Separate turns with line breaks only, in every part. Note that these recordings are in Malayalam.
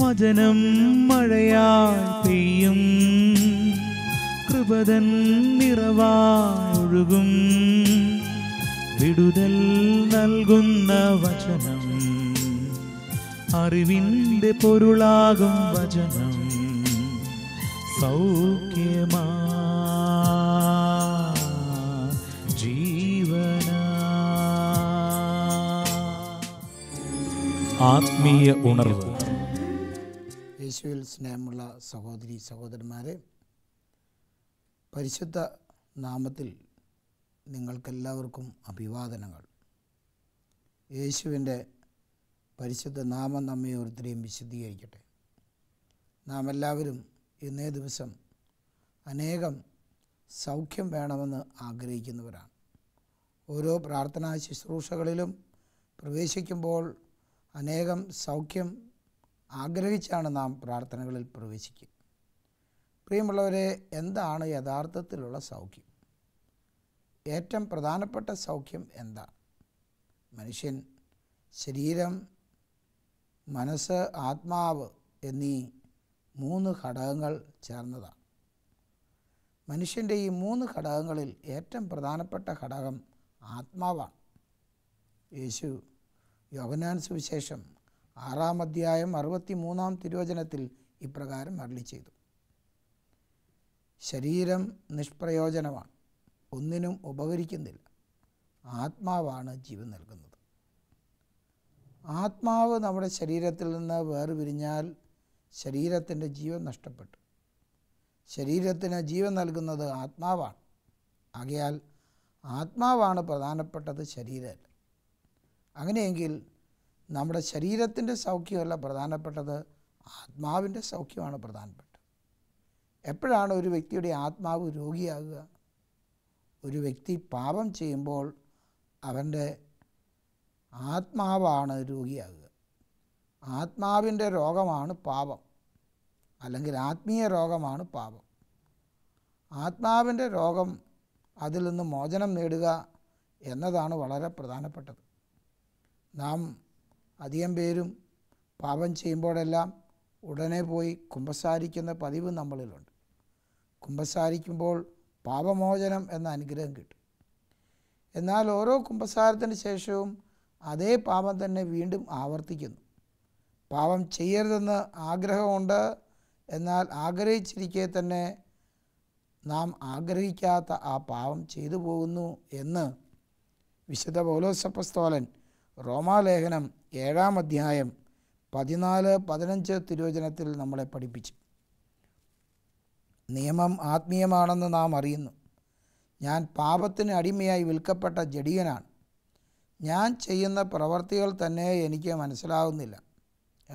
വചനം മഴയാൽ പെയ്യും കൃപതൻ നിറവാഴുകും വിടുതൽ നൽകുന്ന വചനം അറിവിൻ്റെ പൊരുളാകും വചനം സൗഖ്യ ആത്മീയ ഉണർവ് യേശുവിൽ സ്നേഹമുള്ള സഹോദരി സഹോദരന്മാരെ പരിശുദ്ധ നാമത്തിൽ നിങ്ങൾക്കെല്ലാവർക്കും അഭിവാദനങ്ങൾ യേശുവിൻ്റെ പരിശുദ്ധ നാമം നമ്മെ ഓരോരുത്തരെയും വിശദീകരിക്കട്ടെ നാം എല്ലാവരും ഇന്നേ ദിവസം അനേകം സൗഖ്യം വേണമെന്ന് ആഗ്രഹിക്കുന്നവരാണ് ഓരോ പ്രാർത്ഥനാ ശുശ്രൂഷകളിലും പ്രവേശിക്കുമ്പോൾ അനേകം സൗഖ്യം ആഗ്രഹിച്ചാണ് നാം പ്രാർത്ഥനകളിൽ പ്രവേശിക്കുക പ്രിയമുള്ളവരെ എന്താണ് യഥാർത്ഥത്തിലുള്ള സൗഖ്യം ഏറ്റവും പ്രധാനപ്പെട്ട സൗഖ്യം എന്താണ് മനുഷ്യൻ ശരീരം മനസ്സ് ആത്മാവ് എന്നീ മൂന്ന് ഘടകങ്ങൾ ചേർന്നതാണ് മനുഷ്യൻ്റെ ഈ മൂന്ന് ഘടകങ്ങളിൽ ഏറ്റവും പ്രധാനപ്പെട്ട ഘടകം ആത്മാവാണ് യേശു യോവനാൻ സുവിശേഷം ആറാം അധ്യായം അറുപത്തി മൂന്നാം തിരുവചനത്തിൽ ഇപ്രകാരം അരളി ചെയ്തു ശരീരം നിഷ്പ്രയോജനമാണ് ഒന്നിനും ഉപകരിക്കുന്നില്ല ആത്മാവാണ് ജീവൻ നൽകുന്നത് ആത്മാവ് നമ്മുടെ ശരീരത്തിൽ നിന്ന് വേർപിരിഞ്ഞാൽ ശരീരത്തിൻ്റെ ജീവൻ നഷ്ടപ്പെട്ടു ശരീരത്തിന് ജീവൻ നൽകുന്നത് ആത്മാവാണ് ആകയാൽ ആത്മാവാണ് പ്രധാനപ്പെട്ടത് ശരീരമല്ല അങ്ങനെയെങ്കിൽ നമ്മുടെ ശരീരത്തിൻ്റെ സൗഖ്യമല്ല പ്രധാനപ്പെട്ടത് ആത്മാവിൻ്റെ സൗഖ്യമാണ് പ്രധാനപ്പെട്ടത് എപ്പോഴാണ് ഒരു വ്യക്തിയുടെ ആത്മാവ് രോഗിയാകുക ഒരു വ്യക്തി പാപം ചെയ്യുമ്പോൾ അവൻ്റെ ആത്മാവാണ് രോഗിയാകുക ആത്മാവിൻ്റെ രോഗമാണ് പാപം അല്ലെങ്കിൽ ആത്മീയ രോഗമാണ് പാപം ആത്മാവിൻ്റെ രോഗം അതിൽ നിന്ന് മോചനം നേടുക എന്നതാണ് വളരെ പ്രധാനപ്പെട്ടത് നാം അധികം പേരും പാപം ചെയ്യുമ്പോഴെല്ലാം ഉടനെ പോയി കുമ്പസാരിക്കുന്ന പതിവ് നമ്മളിലുണ്ട് കുമ്പസാരിക്കുമ്പോൾ പാപമോചനം എന്ന അനുഗ്രഹം കിട്ടും എന്നാൽ ഓരോ കുമ്പസാരത്തിന് ശേഷവും അതേ പാപം തന്നെ വീണ്ടും ആവർത്തിക്കുന്നു പാപം ചെയ്യരുതെന്ന് ആഗ്രഹമുണ്ട് എന്നാൽ ആഗ്രഹിച്ചിരിക്കെ തന്നെ നാം ആഗ്രഹിക്കാത്ത ആ പാപം ചെയ്തു പോകുന്നു എന്ന് വിശുദ്ധ പൗലോസപ്പസ്തോലൻ റോമാലേഖനം ഏഴാം അധ്യായം പതിനാല് പതിനഞ്ച് തിരുവചനത്തിൽ നമ്മളെ പഠിപ്പിച്ചു നിയമം ആത്മീയമാണെന്ന് നാം അറിയുന്നു ഞാൻ പാപത്തിന് അടിമയായി വിൽക്കപ്പെട്ട ജഡികനാണ് ഞാൻ ചെയ്യുന്ന പ്രവർത്തികൾ തന്നെ എനിക്ക് മനസ്സിലാവുന്നില്ല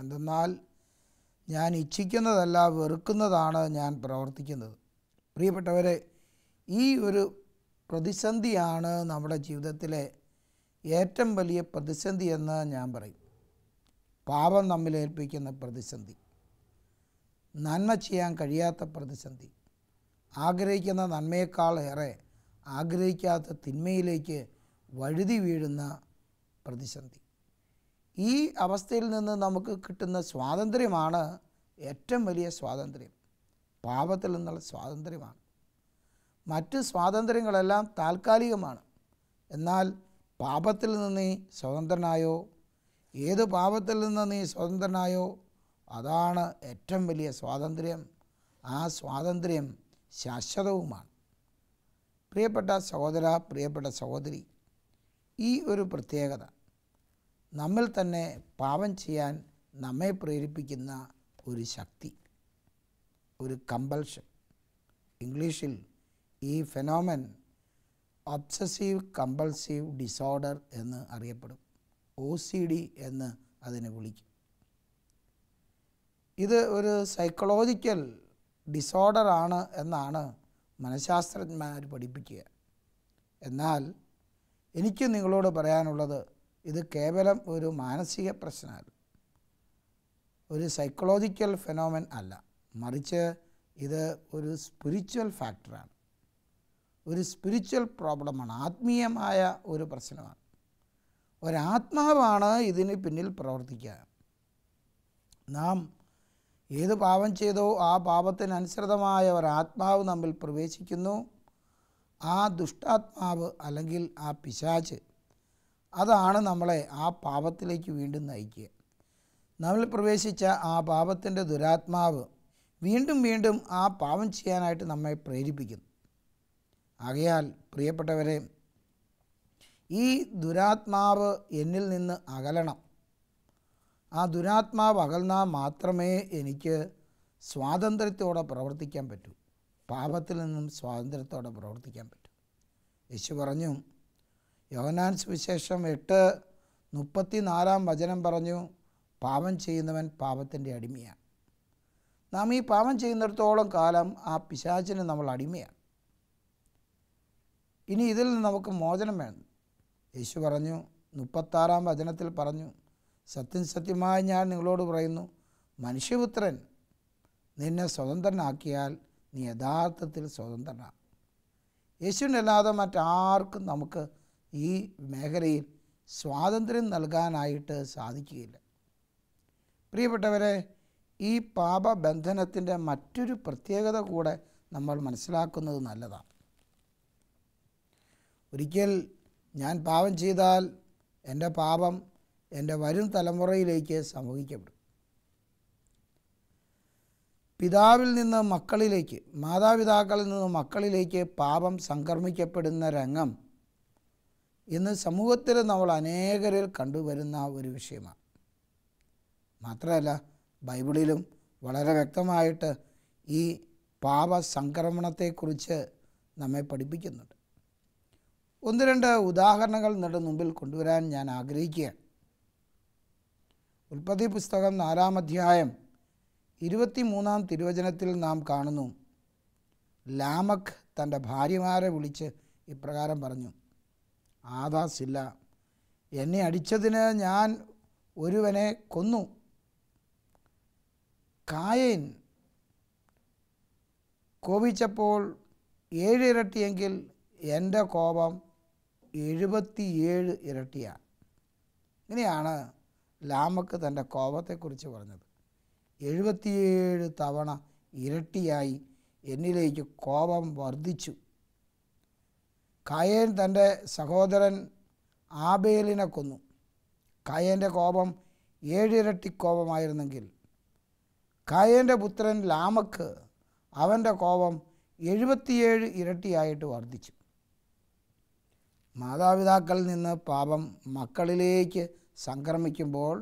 എന്തെന്നാൽ ഞാൻ ഇച്ഛിക്കുന്നതല്ല വെറുക്കുന്നതാണ് ഞാൻ പ്രവർത്തിക്കുന്നത് പ്രിയപ്പെട്ടവരെ ഈ ഒരു പ്രതിസന്ധിയാണ് നമ്മുടെ ജീവിതത്തിലെ ഏറ്റവും വലിയ പ്രതിസന്ധി എന്ന് ഞാൻ പറയും പാപം ഏൽപ്പിക്കുന്ന പ്രതിസന്ധി നന്മ ചെയ്യാൻ കഴിയാത്ത പ്രതിസന്ധി ആഗ്രഹിക്കുന്ന നന്മയേക്കാൾ ഏറെ ആഗ്രഹിക്കാത്ത തിന്മയിലേക്ക് വഴുതി വീഴുന്ന പ്രതിസന്ധി ഈ അവസ്ഥയിൽ നിന്ന് നമുക്ക് കിട്ടുന്ന സ്വാതന്ത്ര്യമാണ് ഏറ്റവും വലിയ സ്വാതന്ത്ര്യം പാപത്തിൽ നിന്നുള്ള സ്വാതന്ത്ര്യമാണ് മറ്റ് സ്വാതന്ത്ര്യങ്ങളെല്ലാം താൽക്കാലികമാണ് എന്നാൽ പാപത്തിൽ നിന്ന് നീ സ്വതന്ത്രനായോ ഏത് പാപത്തിൽ നിന്ന് നീ സ്വതന്ത്രനായോ അതാണ് ഏറ്റവും വലിയ സ്വാതന്ത്ര്യം ആ സ്വാതന്ത്ര്യം ശാശ്വതവുമാണ് പ്രിയപ്പെട്ട സഹോദര പ്രിയപ്പെട്ട സഹോദരി ഈ ഒരു പ്രത്യേകത നമ്മിൽ തന്നെ പാപം ചെയ്യാൻ നമ്മെ പ്രേരിപ്പിക്കുന്ന ഒരു ശക്തി ഒരു കമ്പൽഷൻ ഇംഗ്ലീഷിൽ ഈ ഫെനോമൻ ഒബ്സസീവ് കമ്പൾസീവ് ഡിസോർഡർ എന്ന് അറിയപ്പെടും ഒ സി ഡി എന്ന് അതിനെ വിളിക്കും ഇത് ഒരു സൈക്കോളജിക്കൽ ഡിസോർഡർ ആണ് എന്നാണ് മനഃശാസ്ത്രജ്ഞന്മാർ പഠിപ്പിക്കുക എന്നാൽ എനിക്ക് നിങ്ങളോട് പറയാനുള്ളത് ഇത് കേവലം ഒരു മാനസിക പ്രശ്നമല്ല ഒരു സൈക്കോളജിക്കൽ ഫെനോമൻ അല്ല മറിച്ച് ഇത് ഒരു സ്പിരിച്വൽ ഫാക്ടറാണ് ഒരു സ്പിരിച്വൽ പ്രോബ്ലമാണ് ആത്മീയമായ ഒരു പ്രശ്നമാണ് ഒരാത്മാവാണ് ഇതിന് പിന്നിൽ പ്രവർത്തിക്കുക നാം ഏത് പാപം ചെയ്തോ ആ പാപത്തിനനുസൃതമായ ഒരാത്മാവ് നമ്മിൽ പ്രവേശിക്കുന്നു ആ ദുഷ്ടാത്മാവ് അല്ലെങ്കിൽ ആ പിശാച്ച് അതാണ് നമ്മളെ ആ പാപത്തിലേക്ക് വീണ്ടും നയിക്കുക നമ്മിൽ പ്രവേശിച്ച ആ പാപത്തിൻ്റെ ദുരാത്മാവ് വീണ്ടും വീണ്ടും ആ പാപം ചെയ്യാനായിട്ട് നമ്മെ പ്രേരിപ്പിക്കുന്നു ആകയാൽ പ്രിയപ്പെട്ടവരെ ഈ ദുരാത്മാവ് എന്നിൽ നിന്ന് അകലണം ആ ദുരാത്മാവ് അകൽന്നാൽ മാത്രമേ എനിക്ക് സ്വാതന്ത്ര്യത്തോടെ പ്രവർത്തിക്കാൻ പറ്റൂ പാപത്തിൽ നിന്നും സ്വാതന്ത്ര്യത്തോടെ പ്രവർത്തിക്കാൻ പറ്റൂ യേശു പറഞ്ഞു യോഹനാൻ സുവിശേഷം എട്ട് നാലാം വചനം പറഞ്ഞു പാപം ചെയ്യുന്നവൻ പാപത്തിൻ്റെ അടിമയാണ് നാം ഈ പാപം ചെയ്യുന്നിടത്തോളം കാലം ആ പിശാചിന് നമ്മൾ അടിമയാണ് ഇനി ഇതിൽ നിന്ന് നമുക്ക് മോചനം വേണം യേശു പറഞ്ഞു മുപ്പത്താറാം വചനത്തിൽ പറഞ്ഞു സത്യം സത്യമായി ഞാൻ നിങ്ങളോട് പറയുന്നു മനുഷ്യപുത്രൻ നിന്നെ സ്വതന്ത്രനാക്കിയാൽ നീ യഥാർത്ഥത്തിൽ സ്വതന്ത്രനാണ് യേശുവിനല്ലാതെ മറ്റാർക്കും നമുക്ക് ഈ മേഖലയിൽ സ്വാതന്ത്ര്യം നൽകാനായിട്ട് സാധിക്കുകയില്ല പ്രിയപ്പെട്ടവരെ ഈ പാപബന്ധനത്തിൻ്റെ മറ്റൊരു പ്രത്യേകത കൂടെ നമ്മൾ മനസ്സിലാക്കുന്നത് നല്ലതാണ് ഒരിക്കൽ ഞാൻ പാപം ചെയ്താൽ എൻ്റെ പാപം എൻ്റെ വരും തലമുറയിലേക്ക് സമൂഹിക്കപ്പെടും പിതാവിൽ നിന്ന് മക്കളിലേക്ക് മാതാപിതാക്കളിൽ നിന്ന് മക്കളിലേക്ക് പാപം സംക്രമിക്കപ്പെടുന്ന രംഗം ഇന്ന് സമൂഹത്തിൽ നമ്മൾ അനേകരിൽ കണ്ടുവരുന്ന ഒരു വിഷയമാണ് മാത്രമല്ല ബൈബിളിലും വളരെ വ്യക്തമായിട്ട് ഈ പാപ സംക്രമണത്തെക്കുറിച്ച് നമ്മെ പഠിപ്പിക്കുന്നുണ്ട് ഒന്ന് രണ്ട് ഉദാഹരണങ്ങൾ നിങ്ങളുടെ മുമ്പിൽ കൊണ്ടുവരാൻ ഞാൻ ആഗ്രഹിക്കുകയാണ് ഉൽപ്പത്തി പുസ്തകം നാലാം അധ്യായം ഇരുപത്തി മൂന്നാം തിരുവചനത്തിൽ നാം കാണുന്നു ലാമക് തൻ്റെ ഭാര്യമാരെ വിളിച്ച് ഇപ്രകാരം പറഞ്ഞു ആദാസില്ല എന്നെ അടിച്ചതിന് ഞാൻ ഒരുവനെ കൊന്നു കായൻ കോപിച്ചപ്പോൾ ഏഴിരട്ടിയെങ്കിൽ എൻ്റെ കോപം എഴുപത്തിയേഴ് ഇരട്ടിയാണ് ഇങ്ങനെയാണ് ലാമക്ക് തൻ്റെ കോപത്തെക്കുറിച്ച് പറഞ്ഞത് എഴുപത്തിയേഴ് തവണ ഇരട്ടിയായി എന്നിലേക്ക് കോപം വർദ്ധിച്ചു കയൻ തൻ്റെ സഹോദരൻ ആബേലിനെ കൊന്നു കയൻ്റെ കോപം ഏഴിരട്ടി കോപമായിരുന്നെങ്കിൽ കയൻ്റെ പുത്രൻ ലാമക്ക് അവൻ്റെ കോപം എഴുപത്തിയേഴ് ഇരട്ടിയായിട്ട് വർദ്ധിച്ചു മാതാപിതാക്കളിൽ നിന്ന് പാപം മക്കളിലേക്ക് സംക്രമിക്കുമ്പോൾ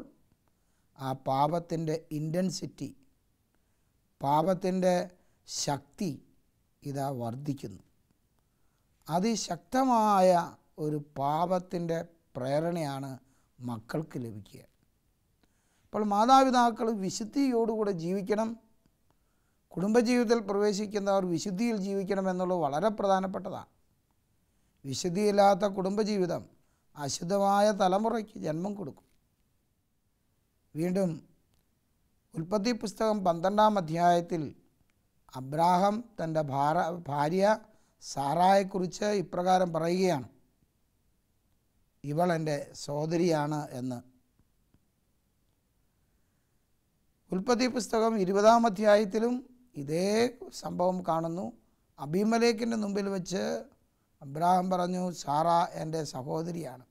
ആ പാപത്തിൻ്റെ ഇൻറ്റൻസിറ്റി പാപത്തിൻ്റെ ശക്തി ഇതാ വർദ്ധിക്കുന്നു അതിശക്തമായ ഒരു പാപത്തിൻ്റെ പ്രേരണയാണ് മക്കൾക്ക് ലഭിക്കുക അപ്പോൾ മാതാപിതാക്കൾ വിശുദ്ധിയോടുകൂടെ ജീവിക്കണം കുടുംബജീവിതത്തിൽ പ്രവേശിക്കുന്നവർ വിശുദ്ധിയിൽ ജീവിക്കണം എന്നുള്ളത് വളരെ പ്രധാനപ്പെട്ടതാണ് വിശുദ്ധിയില്ലാത്ത കുടുംബജീവിതം അശുദ്ധമായ തലമുറയ്ക്ക് ജന്മം കൊടുക്കും വീണ്ടും ഉൽപ്പത്തി പുസ്തകം പന്ത്രണ്ടാം അധ്യായത്തിൽ അബ്രാഹം തൻ്റെ ഭാര ഭാര്യ സാറായെക്കുറിച്ച് ഇപ്രകാരം പറയുകയാണ് ഇവൾ എൻ്റെ സഹോദരിയാണ് എന്ന് ഉൽപ്പത്തി പുസ്തകം ഇരുപതാം അധ്യായത്തിലും ഇതേ സംഭവം കാണുന്നു അഭിമലേഖിൻ്റെ മുമ്പിൽ വെച്ച് അബ്രാഹം പറഞ്ഞു സാറ എൻ്റെ സഹോദരിയാണ്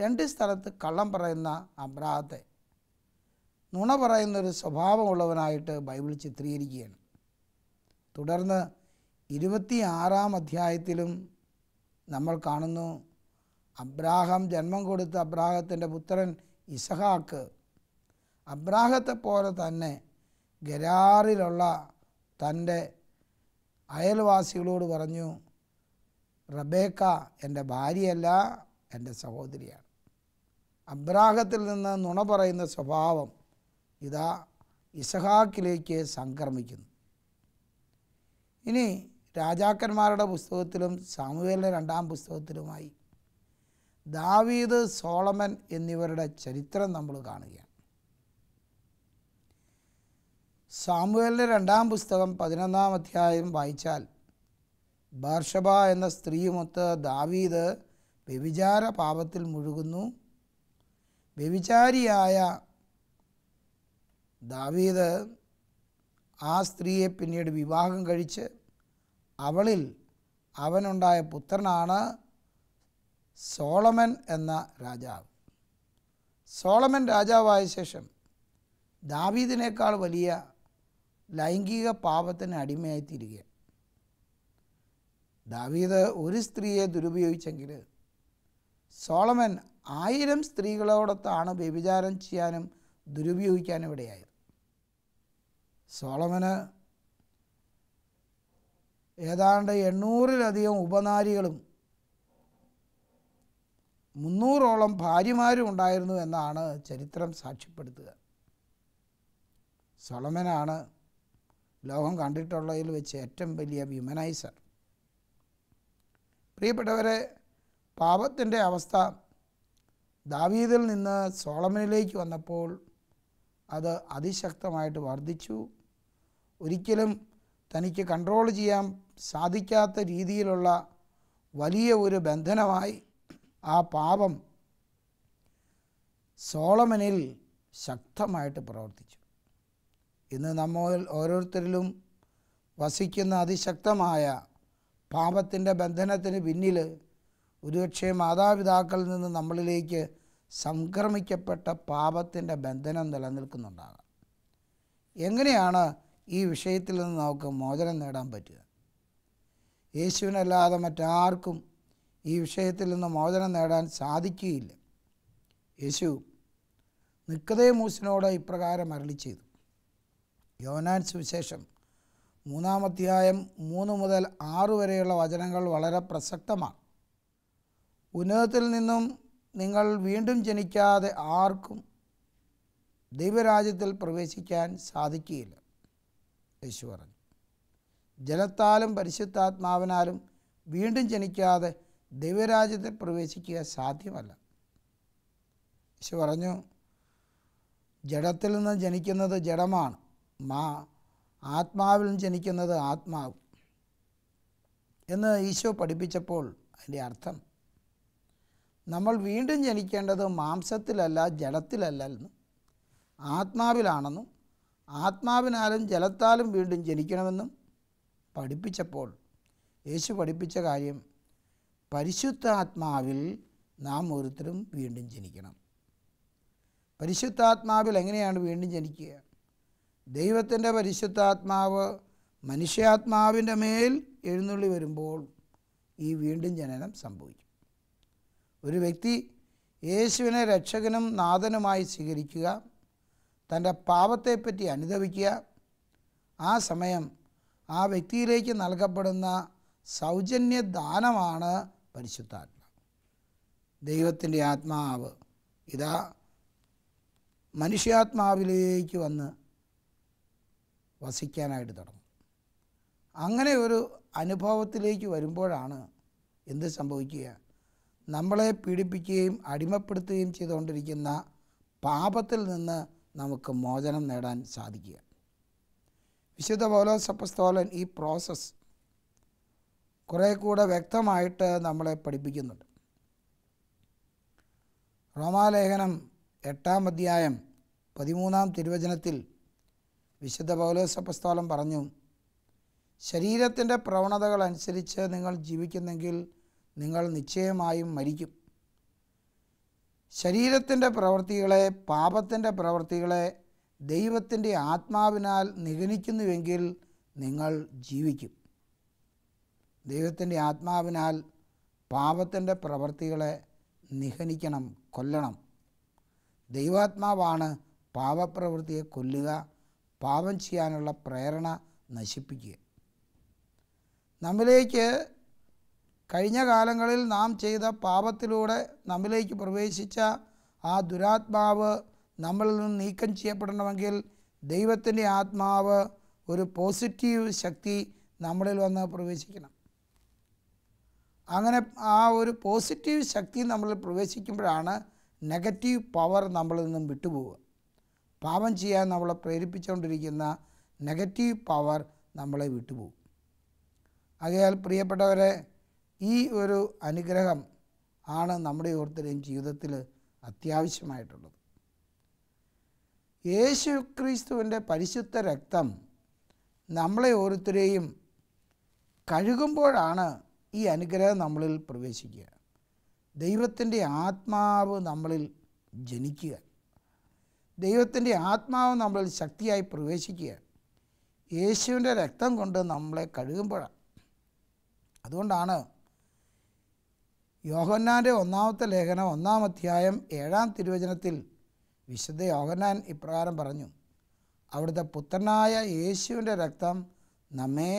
രണ്ട് സ്ഥലത്ത് കള്ളം പറയുന്ന അബ്രാഹത്തെ നുണ പറയുന്നൊരു സ്വഭാവമുള്ളവനായിട്ട് ബൈബിൾ ചിത്രീകരിക്കുകയാണ് തുടർന്ന് ഇരുപത്തി ആറാം അധ്യായത്തിലും നമ്മൾ കാണുന്നു അബ്രാഹം ജന്മം കൊടുത്ത അബ്രാഹത്തിൻ്റെ പുത്രൻ ഇസഹാക്ക് അബ്രാഹത്തെ പോലെ തന്നെ ഗരാറിലുള്ള തൻ്റെ അയൽവാസികളോട് പറഞ്ഞു റബേക്ക എൻ്റെ ഭാര്യയല്ല എൻ്റെ സഹോദരിയാണ് അബ്രാഹത്തിൽ നിന്ന് നുണ പറയുന്ന സ്വഭാവം ഇതാ ഇസഹാക്കിലേക്ക് സംക്രമിക്കുന്നു ഇനി രാജാക്കന്മാരുടെ പുസ്തകത്തിലും സാമുവേലിൻ്റെ രണ്ടാം പുസ്തകത്തിലുമായി ദാവീദ് സോളമൻ എന്നിവരുടെ ചരിത്രം നമ്മൾ കാണുകയാണ് സാമുവേലിൻ്റെ രണ്ടാം പുസ്തകം പതിനൊന്നാം അധ്യായം വായിച്ചാൽ ബാർഷബ എന്ന സ്ത്രീയുമൊത്ത് ദാവീദ് വ്യഭിചാര പാപത്തിൽ മുഴുകുന്നു വ്യഭിചാരിയായ ദാവീദ് ആ സ്ത്രീയെ പിന്നീട് വിവാഹം കഴിച്ച് അവളിൽ അവനുണ്ടായ പുത്രനാണ് സോളമൻ എന്ന രാജാവ് സോളമൻ രാജാവായ ശേഷം ദാവീദിനേക്കാൾ വലിയ ലൈംഗിക പാപത്തിന് അടിമയായിത്തീരുകയാണ് ദാവീദ് ഒരു സ്ത്രീയെ ദുരുപയോഗിച്ചെങ്കിൽ സോളമൻ ആയിരം സ്ത്രീകളോടൊത്താണ് വ്യഭിചാരം ചെയ്യാനും ദുരുപയോഗിക്കാനും ഇടയായത് സോളമന് ഏതാണ്ട് എണ്ണൂറിലധികം ഉപനാരികളും മുന്നൂറോളം ഭാര്യമാരും ഉണ്ടായിരുന്നു എന്നാണ് ചരിത്രം സാക്ഷ്യപ്പെടുത്തുക സോളമനാണ് ലോകം കണ്ടിട്ടുള്ളതിൽ വെച്ച് ഏറ്റവും വലിയ വിമനൈസർ പ്രിയപ്പെട്ടവരെ പാപത്തിൻ്റെ അവസ്ഥ ദാവീദിൽ നിന്ന് സോളമനിലേക്ക് വന്നപ്പോൾ അത് അതിശക്തമായിട്ട് വർദ്ധിച്ചു ഒരിക്കലും തനിക്ക് കൺട്രോൾ ചെയ്യാൻ സാധിക്കാത്ത രീതിയിലുള്ള വലിയ ഒരു ബന്ധനമായി ആ പാപം സോളമനിൽ ശക്തമായിട്ട് പ്രവർത്തിച്ചു ഇന്ന് നമ്മൾ ഓരോരുത്തരിലും വസിക്കുന്ന അതിശക്തമായ പാപത്തിൻ്റെ ബന്ധനത്തിന് പിന്നിൽ ഒരുപക്ഷെ മാതാപിതാക്കളിൽ നിന്ന് നമ്മളിലേക്ക് സംക്രമിക്കപ്പെട്ട പാപത്തിൻ്റെ ബന്ധനം നിലനിൽക്കുന്നുണ്ടാകാം എങ്ങനെയാണ് ഈ വിഷയത്തിൽ നിന്ന് നമുക്ക് മോചനം നേടാൻ പറ്റുക യേശുവിനല്ലാതെ മറ്റാർക്കും ഈ വിഷയത്തിൽ നിന്ന് മോചനം നേടാൻ സാധിക്കുകയില്ല യേശു നിക്കതേ മൂസിനോട് ഇപ്രകാരം അരളി ചെയ്തു യോനാൻ സുവിശേഷം മൂന്നാമധ്യായം മൂന്ന് മുതൽ ആറ് വരെയുള്ള വചനങ്ങൾ വളരെ പ്രസക്തമാണ് ഉന്നതത്തിൽ നിന്നും നിങ്ങൾ വീണ്ടും ജനിക്കാതെ ആർക്കും ദൈവരാജ്യത്തിൽ പ്രവേശിക്കാൻ സാധിക്കുകയില്ല യേശു പറഞ്ഞു ജലത്താലും പരിശുദ്ധാത്മാവിനാലും വീണ്ടും ജനിക്കാതെ ദൈവരാജ്യത്തിൽ പ്രവേശിക്കുക സാധ്യമല്ല യേശു പറഞ്ഞു ജഡത്തിൽ നിന്ന് ജനിക്കുന്നത് ജഡമാണ് മാ ആത്മാവിൽ ജനിക്കുന്നത് ആത്മാവ് എന്ന് ഈശോ പഠിപ്പിച്ചപ്പോൾ അതിൻ്റെ അർത്ഥം നമ്മൾ വീണ്ടും ജനിക്കേണ്ടത് മാംസത്തിലല്ല ജലത്തിലല്ല എന്നും ആത്മാവിലാണെന്നും ആത്മാവിനാലും ജലത്താലും വീണ്ടും ജനിക്കണമെന്നും പഠിപ്പിച്ചപ്പോൾ യേശു പഠിപ്പിച്ച കാര്യം പരിശുദ്ധാത്മാവിൽ നാം ഓരോരുത്തരും വീണ്ടും ജനിക്കണം പരിശുദ്ധാത്മാവിൽ എങ്ങനെയാണ് വീണ്ടും ജനിക്കുക ദൈവത്തിൻ്റെ പരിശുദ്ധാത്മാവ് മനുഷ്യാത്മാവിൻ്റെ മേൽ എഴുന്നള്ളി വരുമ്പോൾ ഈ വീണ്ടും ജനനം സംഭവിക്കും ഒരു വ്യക്തി യേശുവിനെ രക്ഷകനും നാഥനുമായി സ്വീകരിക്കുക തൻ്റെ പാപത്തെപ്പറ്റി അനുദവിക്കുക ആ സമയം ആ വ്യക്തിയിലേക്ക് നൽകപ്പെടുന്ന സൗജന്യ ദാനമാണ് പരിശുദ്ധാത്മ ദൈവത്തിൻ്റെ ആത്മാവ് ഇതാ മനുഷ്യാത്മാവിലേക്ക് വന്ന് വസിക്കാനായിട്ട് തുടങ്ങും അങ്ങനെ ഒരു അനുഭവത്തിലേക്ക് വരുമ്പോഴാണ് എന്ത് സംഭവിക്കുക നമ്മളെ പീഡിപ്പിക്കുകയും അടിമപ്പെടുത്തുകയും ചെയ്തുകൊണ്ടിരിക്കുന്ന പാപത്തിൽ നിന്ന് നമുക്ക് മോചനം നേടാൻ സാധിക്കുക വിശുദ്ധ പൗലോസപ്പസ്തോലൻ ഈ പ്രോസസ്സ് കുറേ കൂടെ വ്യക്തമായിട്ട് നമ്മളെ പഠിപ്പിക്കുന്നുണ്ട് റോമാലേഖനം എട്ടാം അധ്യായം പതിമൂന്നാം തിരുവചനത്തിൽ വിശുദ്ധ പൗലോസപ്പസ്തോലം പറഞ്ഞു ശരീരത്തിൻ്റെ പ്രവണതകൾ അനുസരിച്ച് നിങ്ങൾ ജീവിക്കുന്നെങ്കിൽ നിങ്ങൾ നിശ്ചയമായും മരിക്കും ശരീരത്തിൻ്റെ പ്രവൃത്തികളെ പാപത്തിൻ്റെ പ്രവൃത്തികളെ ദൈവത്തിൻ്റെ ആത്മാവിനാൽ നിഗണിക്കുന്നുവെങ്കിൽ നിങ്ങൾ ജീവിക്കും ദൈവത്തിൻ്റെ ആത്മാവിനാൽ പാപത്തിൻ്റെ പ്രവൃത്തികളെ നിഗണിക്കണം കൊല്ലണം ദൈവാത്മാവാണ് പാപപ്രവൃത്തിയെ കൊല്ലുക പാപം ചെയ്യാനുള്ള പ്രേരണ നശിപ്പിക്കുക നമ്മിലേക്ക് കഴിഞ്ഞ കാലങ്ങളിൽ നാം ചെയ്ത പാപത്തിലൂടെ നമ്മിലേക്ക് പ്രവേശിച്ച ആ ദുരാത്മാവ് നമ്മളിൽ നിന്ന് നീക്കം ചെയ്യപ്പെടണമെങ്കിൽ ദൈവത്തിൻ്റെ ആത്മാവ് ഒരു പോസിറ്റീവ് ശക്തി നമ്മളിൽ വന്ന് പ്രവേശിക്കണം അങ്ങനെ ആ ഒരു പോസിറ്റീവ് ശക്തി നമ്മളിൽ പ്രവേശിക്കുമ്പോഴാണ് നെഗറ്റീവ് പവർ നമ്മളിൽ നിന്നും വിട്ടുപോവുക പാപം ചെയ്യാൻ നമ്മളെ പ്രേരിപ്പിച്ചുകൊണ്ടിരിക്കുന്ന നെഗറ്റീവ് പവർ നമ്മളെ വിട്ടുപോകും ആകയാൽ പ്രിയപ്പെട്ടവരെ ഈ ഒരു അനുഗ്രഹം ആണ് നമ്മുടെ ഓരോരുത്തരുടെയും ജീവിതത്തിൽ അത്യാവശ്യമായിട്ടുള്ളത് യേശു ക്രിസ്തുവിൻ്റെ പരിശുദ്ധ രക്തം നമ്മളെ ഓരോരുത്തരെയും കഴുകുമ്പോഴാണ് ഈ അനുഗ്രഹം നമ്മളിൽ പ്രവേശിക്കുക ദൈവത്തിൻ്റെ ആത്മാവ് നമ്മളിൽ ജനിക്കുക ദൈവത്തിൻ്റെ ആത്മാവ് നമ്മളിൽ ശക്തിയായി പ്രവേശിക്കുകയാണ് യേശുവിൻ്റെ രക്തം കൊണ്ട് നമ്മളെ കഴുകുമ്പോഴാണ് അതുകൊണ്ടാണ് യോഹന്നാൻ്റെ ഒന്നാമത്തെ ലേഖനം ഒന്നാം അധ്യായം ഏഴാം തിരുവചനത്തിൽ വിശുദ്ധ യോഹന്നാൻ ഇപ്രകാരം പറഞ്ഞു അവിടുത്തെ പുത്രനായ യേശുവിൻ്റെ രക്തം നമ്മെ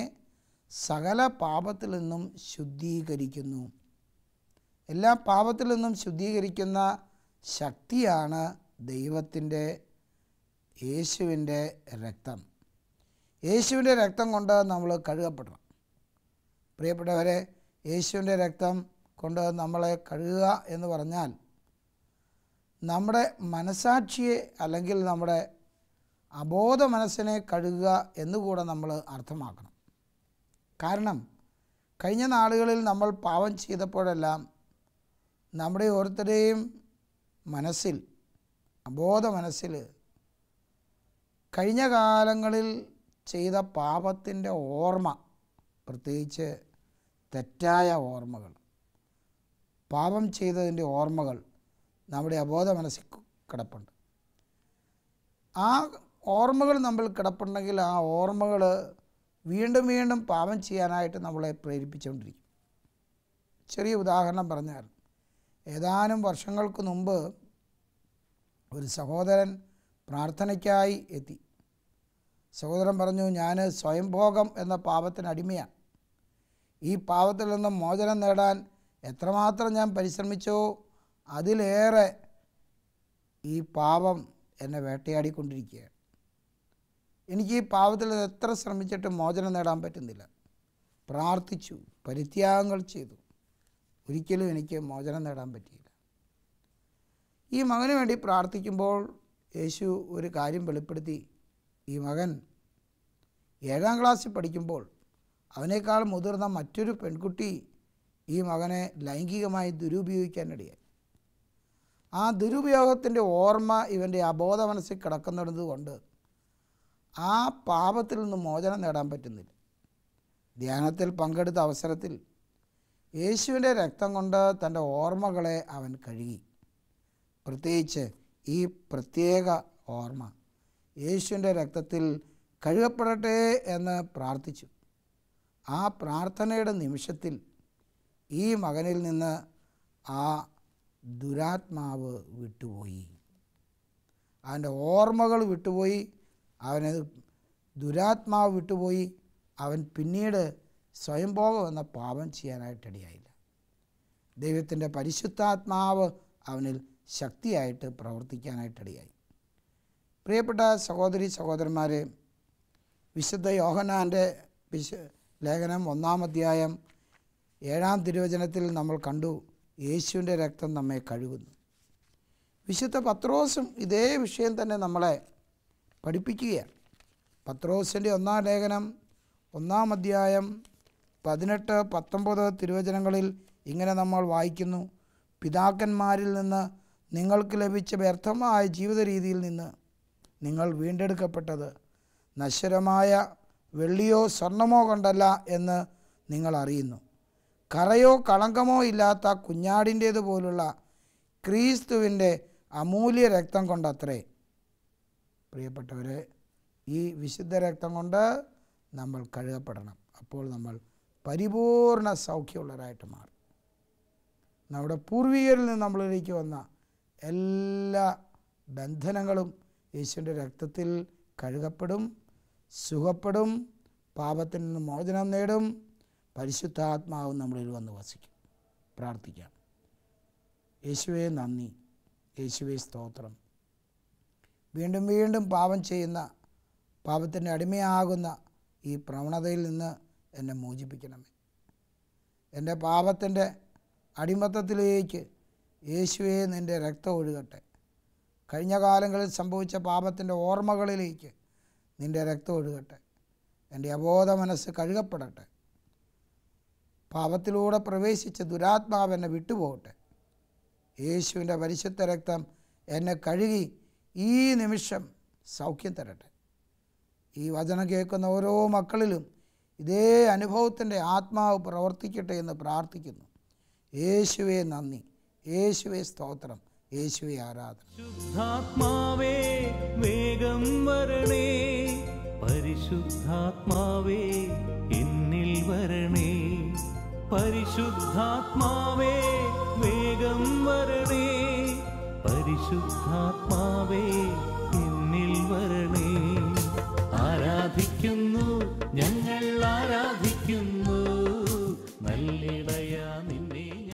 സകല പാപത്തിൽ നിന്നും ശുദ്ധീകരിക്കുന്നു എല്ലാ പാപത്തിൽ നിന്നും ശുദ്ധീകരിക്കുന്ന ശക്തിയാണ് ദൈവത്തിൻ്റെ യേശുവിൻ്റെ രക്തം യേശുവിൻ്റെ രക്തം കൊണ്ട് നമ്മൾ കഴുകപ്പെടണം പ്രിയപ്പെട്ടവരെ യേശുവിൻ്റെ രക്തം കൊണ്ട് നമ്മളെ കഴുകുക എന്ന് പറഞ്ഞാൽ നമ്മുടെ മനസാക്ഷിയെ അല്ലെങ്കിൽ നമ്മുടെ അബോധ മനസ്സിനെ കഴുകുക എന്നുകൂടെ നമ്മൾ അർത്ഥമാക്കണം കാരണം കഴിഞ്ഞ നാളുകളിൽ നമ്മൾ പാപം ചെയ്തപ്പോഴെല്ലാം നമ്മുടെ ഓരോരുത്തരുടെയും മനസ്സിൽ അബോധ മനസ്സിൽ കഴിഞ്ഞ കാലങ്ങളിൽ ചെയ്ത പാപത്തിൻ്റെ ഓർമ്മ പ്രത്യേകിച്ച് തെറ്റായ ഓർമ്മകൾ പാപം ചെയ്തതിൻ്റെ ഓർമ്മകൾ നമ്മുടെ അബോധ മനസ്സിൽ കിടപ്പുണ്ട് ആ ഓർമ്മകൾ നമ്മൾ കിടപ്പുണ്ടെങ്കിൽ ആ ഓർമ്മകൾ വീണ്ടും വീണ്ടും പാപം ചെയ്യാനായിട്ട് നമ്മളെ പ്രേരിപ്പിച്ചുകൊണ്ടിരിക്കും ചെറിയ ഉദാഹരണം പറഞ്ഞാൽ ഏതാനും വർഷങ്ങൾക്ക് മുമ്പ് ഒരു സഹോദരൻ പ്രാർത്ഥനയ്ക്കായി എത്തി സഹോദരൻ പറഞ്ഞു ഞാൻ സ്വയംഭോഗം എന്ന പാപത്തിന് അടിമയാണ് ഈ പാപത്തിൽ നിന്നും മോചനം നേടാൻ എത്രമാത്രം ഞാൻ പരിശ്രമിച്ചോ അതിലേറെ ഈ പാപം എന്നെ വേട്ടയാടിക്കൊണ്ടിരിക്കുകയാണ് എനിക്ക് ഈ പാപത്തിൽ എത്ര ശ്രമിച്ചിട്ടും മോചനം നേടാൻ പറ്റുന്നില്ല പ്രാർത്ഥിച്ചു പരിത്യാഗങ്ങൾ ചെയ്തു ഒരിക്കലും എനിക്ക് മോചനം നേടാൻ പറ്റി ഈ മകന് വേണ്ടി പ്രാർത്ഥിക്കുമ്പോൾ യേശു ഒരു കാര്യം വെളിപ്പെടുത്തി ഈ മകൻ ഏഴാം ക്ലാസ്സിൽ പഠിക്കുമ്പോൾ അവനേക്കാൾ മുതിർന്ന മറ്റൊരു പെൺകുട്ടി ഈ മകനെ ലൈംഗികമായി ദുരുപയോഗിക്കാനിടയായി ആ ദുരുപയോഗത്തിൻ്റെ ഓർമ്മ ഇവൻ്റെ അബോധ മനസ്സിൽ കിടക്കുന്നത് കൊണ്ട് ആ പാപത്തിൽ നിന്ന് മോചനം നേടാൻ പറ്റുന്നില്ല ധ്യാനത്തിൽ പങ്കെടുത്ത അവസരത്തിൽ യേശുവിൻ്റെ രക്തം കൊണ്ട് തൻ്റെ ഓർമ്മകളെ അവൻ കഴുകി പ്രത്യേകിച്ച് ഈ പ്രത്യേക ഓർമ്മ യേശുവിൻ്റെ രക്തത്തിൽ കഴുകപ്പെടട്ടെ എന്ന് പ്രാർത്ഥിച്ചു ആ പ്രാർത്ഥനയുടെ നിമിഷത്തിൽ ഈ മകനിൽ നിന്ന് ആ ദുരാത്മാവ് വിട്ടുപോയി അവൻ്റെ ഓർമ്മകൾ വിട്ടുപോയി അവന് ദുരാത്മാവ് വിട്ടുപോയി അവൻ പിന്നീട് സ്വയംഭോഗം എന്ന പാപം ചെയ്യാനായിട്ടിടയായില്ല ദൈവത്തിൻ്റെ പരിശുദ്ധാത്മാവ് അവനിൽ ശക്തിയായിട്ട് പ്രവർത്തിക്കാനായിട്ടിടയായി പ്രിയപ്പെട്ട സഹോദരി സഹോദരന്മാർ വിശുദ്ധ യോഹനാൻ്റെ വിശ ലേഖനം ഒന്നാം അധ്യായം ഏഴാം തിരുവചനത്തിൽ നമ്മൾ കണ്ടു യേശുവിൻ്റെ രക്തം നമ്മെ കഴുകുന്നു വിശുദ്ധ പത്രോസും ഇതേ വിഷയം തന്നെ നമ്മളെ പഠിപ്പിക്കുകയാണ് പത്രോസിൻ്റെ ഒന്നാം ലേഖനം ഒന്നാം അധ്യായം പതിനെട്ട് പത്തൊമ്പത് തിരുവചനങ്ങളിൽ ഇങ്ങനെ നമ്മൾ വായിക്കുന്നു പിതാക്കന്മാരിൽ നിന്ന് നിങ്ങൾക്ക് ലഭിച്ച വ്യർത്ഥമായ ജീവിത രീതിയിൽ നിന്ന് നിങ്ങൾ വീണ്ടെടുക്കപ്പെട്ടത് നശ്വരമായ വെള്ളിയോ സ്വർണമോ കൊണ്ടല്ല എന്ന് നിങ്ങൾ അറിയുന്നു കറയോ കളങ്കമോ ഇല്ലാത്ത കുഞ്ഞാടിൻ്റേത് പോലുള്ള ക്രീസ്തുവിൻ്റെ അമൂല്യ രക്തം കൊണ്ടത്രേ പ്രിയപ്പെട്ടവരെ ഈ വിശുദ്ധ രക്തം കൊണ്ട് നമ്മൾ കഴുകപ്പെടണം അപ്പോൾ നമ്മൾ പരിപൂർണ സൗഖ്യമുള്ളവരായിട്ട് മാറും നമ്മുടെ പൂർവികരിൽ നിന്ന് നമ്മളിലേക്ക് വന്ന എല്ലാ ബന്ധനങ്ങളും യേശുവിൻ്റെ രക്തത്തിൽ കഴുകപ്പെടും സുഖപ്പെടും പാപത്തിൽ നിന്ന് മോചനം നേടും പരിശുദ്ധാത്മാവ് നമ്മളിൽ വന്ന് വസിക്കും പ്രാർത്ഥിക്കാം യേശുവെ നന്ദി യേശുവെ സ്തോത്രം വീണ്ടും വീണ്ടും പാപം ചെയ്യുന്ന പാപത്തിൻ്റെ അടിമയാകുന്ന ഈ പ്രവണതയിൽ നിന്ന് എന്നെ മോചിപ്പിക്കണമേ എൻ്റെ പാപത്തിൻ്റെ അടിമത്തത്തിലേക്ക് യേശുവേ നിൻ്റെ രക്തം ഒഴുകട്ടെ കഴിഞ്ഞ കാലങ്ങളിൽ സംഭവിച്ച പാപത്തിൻ്റെ ഓർമ്മകളിലേക്ക് നിൻ്റെ രക്തം ഒഴുകട്ടെ എൻ്റെ അബോധ മനസ്സ് കഴുകപ്പെടട്ടെ പാപത്തിലൂടെ പ്രവേശിച്ച ദുരാത്മാവ് എന്നെ വിട്ടുപോകട്ടെ യേശുവിൻ്റെ പരിശുദ്ധ രക്തം എന്നെ കഴുകി ഈ നിമിഷം സൗഖ്യം തരട്ടെ ഈ വചനം കേൾക്കുന്ന ഓരോ മക്കളിലും ഇതേ അനുഭവത്തിൻ്റെ ആത്മാവ് പ്രവർത്തിക്കട്ടെ എന്ന് പ്രാർത്ഥിക്കുന്നു യേശുവേ നന്ദി യേശുവെ സ്തോത്രം യേശുവെ ആരാധന ശുദ്ധാത്മാവേ വേഗം വരണേ പരിശുദ്ധാത്മാവേ എന്നിൽ വരണേ പരിശുദ്ധാത്മാവേ വേഗം വരണേ പരിശുദ്ധാത്മാവേ എന്നിൽ വരണേ ആരാധിക്കുന്നു ഞങ്ങൾ ആരാധി